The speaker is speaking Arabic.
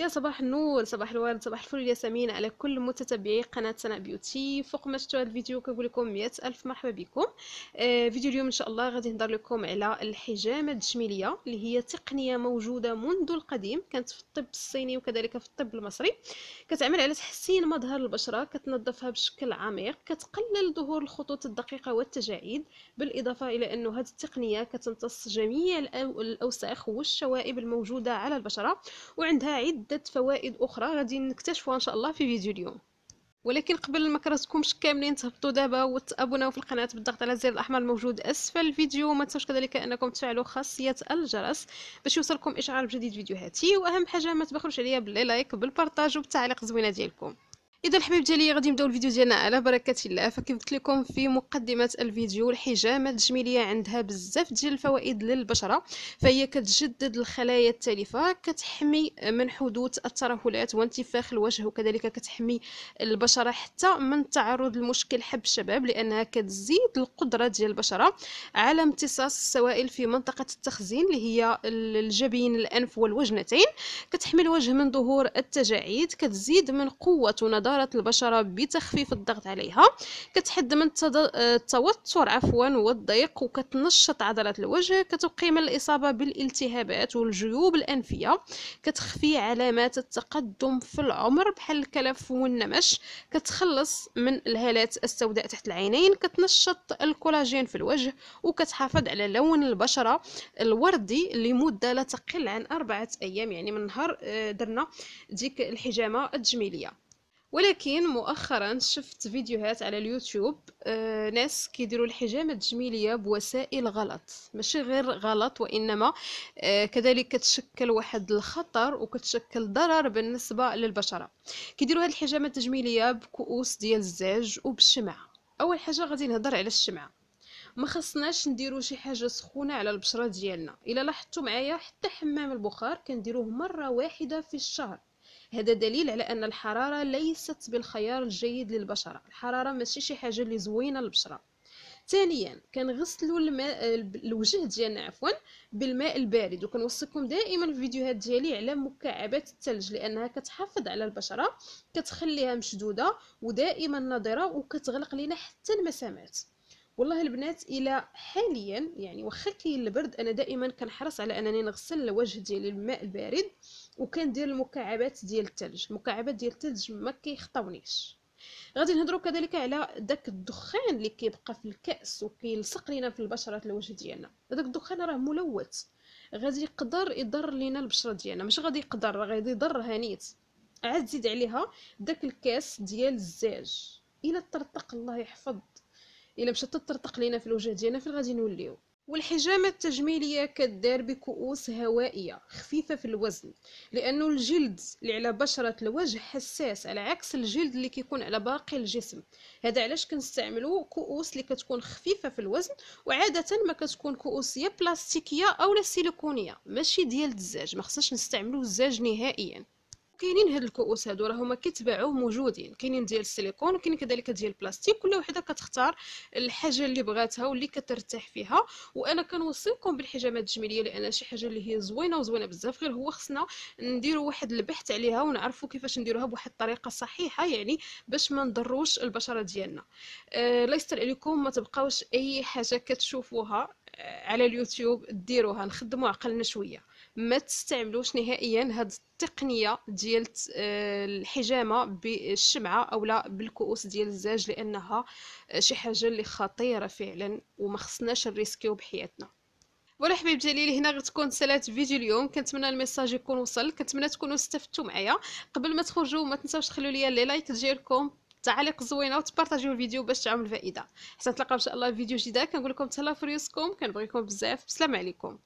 يا صباح النور صباح الورد صباح الفل الياسمين على كل متتبعي قناه سناء بيوتي فوق ما شفتوا هذا الفيديو كنقول لكم 100 الف مرحبا بكم آه فيديو اليوم ان شاء الله غادي نهضر لكم على الحجامه التجميليه اللي هي تقنيه موجوده منذ القديم كانت في الطب الصيني وكذلك في الطب المصري كتعمل على تحسين مظهر البشره كتنظفها بشكل عميق كتقلل ظهور الخطوط الدقيقه والتجاعيد بالاضافه الى انه هذه التقنيه كتمتص جميع الاوساخ والشوائب الموجوده على البشره وعندها عدة عدة فوائد أخرى غادي نكتشفوها إن شاء الله في فيديو اليوم ولكن قبل ما كرهتكمش كاملين تهبطوا دابا وتابوناو في القناه بالضغط على الزر الاحمر الموجود اسفل الفيديو وما تنساوش كذلك انكم تفعلوا خاصيه الجرس باش يوصلكم اشعار بجديد فيديوهاتي واهم حاجه ما تبخلوش عليا باللايك بالبارطاج وبالتعليق الزوينه ديالكم اذا الحبيب ديالي غادي نبداو الفيديو ديالنا على بركه الله فكيف قلت لكم في مقدمه الفيديو الحجامه التجميليه عندها بزاف ديال الفوائد للبشره فهي كتجدد الخلايا التالفه كتحمي من حدوث الترهلات وانتفاخ الوجه وكذلك كتحمي البشره حتى من تعرض لمشكل حب الشباب لانها كتزيد القدره ديال البشره على امتصاص السوائل في منطقه التخزين اللي هي الجبين الانف والوجنتين كتحمي الوجه من ظهور التجاعيد كتزيد من قوه ونضارة تظاهرات البشرة بتخفيف الضغط عليها كتحد من التوتر عفوا والضيق وكتنشط عضلات الوجه كتوقي من الإصابة بالالتهابات والجيوب الأنفية كتخفي علامات التقدم في العمر بحال الكلف والنمش كتخلص من الهالات السوداء تحت العينين كتنشط الكولاجين في الوجه وكتحافظ على لون البشرة الوردي لمدة لا تقل عن أربعة أيام يعني من نهار آه، درنا ديك الحجامة التجميلية ولكن مؤخرا شفت فيديوهات على اليوتيوب آه ناس كيديروا الحجامه التجميليه بوسائل غلط ماشي غير غلط وانما آه كذلك كتشكل واحد الخطر وكتشكل ضرر بالنسبه للبشره كيديروا هذه الحجامه التجميليه بكؤوس ديال الزاج وبالشمع اول حاجه غادي نهضر على الشمعه ما خصناش نديرو شي حاجه سخونه على البشره ديالنا الا لاحظتوا معايا حتى حمام البخار كنديروه مره واحده في الشهر هذا دليل على ان الحراره ليست بالخيار الجيد للبشره الحراره ماشي شي حاجه اللي زوينه للبشره ثانيا كنغسلوا الماء الوجه ديالنا عفوا بالماء البارد وكنوصيكم دائما في الفيديوهات ديالي على مكعبات الثلج لانها كتحافظ على البشره كتخليها مشدوده ودائما نضره وكتغلق لنا حتى المسامات والله البنات الى حاليا يعني واخا كاين البرد انا دائما كنحرص على انني نغسل الوجه ديالي بالماء البارد وكندير المكعبات ديال الثلج المكعبات ديال الثلج ما كيخطاونيش غادي نهضروا كذلك على داك الدخان اللي كيبقى في الكاس وكيلصق لينا في البشره الوجه ديالنا داك الدخان راه ملوث غادي يقدر يضر لينا البشره ديالنا مش غادي يقدر غادي يضرها نيت عاد زيد عليها داك الكاس ديال الزاج الا طرطق الله يحفظ الا مشات تطرطق لينا في الوجه ديالنا فين غادي نوليو والحجامة التجميلية كدار بكؤوس هوائية خفيفة في الوزن لأنه الجلد اللي على بشرة الوجه حساس على عكس الجلد اللي كيكون على باقي الجسم هذا علاش كنستعملو كؤوس اللي كتكون خفيفة في الوزن وعادة ما كتكون كؤوس يا بلاستيكية أو سيليكونية ماشي ديال الزاج ما خصناش نستعملو الزاج نهائيا كاينين هاد الكؤوس هادو هما كيتباعو موجودين كاينين ديال السيليكون وكاين كذلك ديال البلاستيك كل وحده كتختار الحاجه اللي بغاتها واللي كترتاح فيها وانا كنوصيكم بالحجامات التجميليه لان شي حاجه اللي هي زوينه وزوينه بزاف غير هو خصنا نديرو واحد البحث عليها ونعرفو كيفاش نديروها بواحد الطريقه صحيحه يعني باش ما نضروش البشره ديالنا أه لا يستر عليكم ما تبقاوش اي حاجه كتشوفوها آه، على اليوتيوب ديروها نخدموا عقلنا شويه ما تستعملوش نهائيا هاد التقنيه ديال آه، الحجامه بالشمعه اولا بالكؤوس ديال الزاج لانها شي حاجه اللي خطيره فعلا وما خصناش نريسكيو بحياتنا ولا حبيب ديالي هنا غتكون سالات فيديو اليوم كنتمنى الميساج يكون وصل كنتمنى تكونوا استفدتوا معايا قبل ما تخرجوا ما تنساوش تخلوا لي لي لايك ديالكم تعليق زوينه وتبارطاجيو الفيديو باش تعاون الفائده حتى نتلاقاو ان شاء الله في فيديو جديد كنقول لكم تهلاو في ريوسكم كنبغيكم بزاف بسلام عليكم